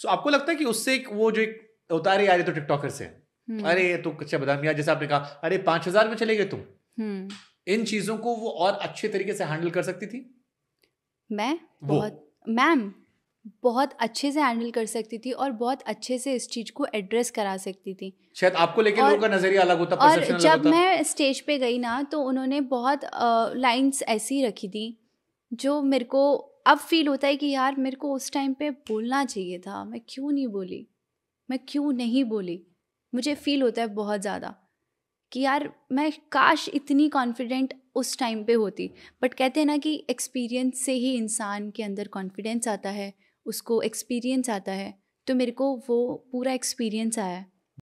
सो so, आपको लगता है कि उससे एक वो जो एक होता अरे यार तो टिकटॉकर से हम्म। अरे ये तो कच्चा बदाम यार जैसे आपने कहा अरे पांच हजार में चले गए तुम हम्म। इन चीजों को वो और अच्छे तरीके से हैंडल कर सकती थी मैं बहुत मैम बहुत अच्छे से हैंडल कर सकती थी और बहुत अच्छे से इस चीज को एड्रेस करा सकती थी शायद आपको लेकिन लोगों का नजरिया अलग होता और जब होता। मैं स्टेज पे गई ना तो उन्होंने बहुत लाइंस ऐसी रखी थी जो मेरे को अब फील होता है कि यार मेरे को उस टाइम पे बोलना चाहिए था मैं क्यों नहीं बोली मैं क्यों नहीं बोली मुझे फील होता है बहुत ज़्यादा कि यार मैं काश इतनी कॉन्फिडेंट उस टाइम पे होती बट कहते हैं ना कि एक्सपीरियंस से ही इंसान के अंदर कॉन्फिडेंस आता है उसको एक्सपीरियंस आता है तो मेरे को वो पूरा एक्सपीरियंस आया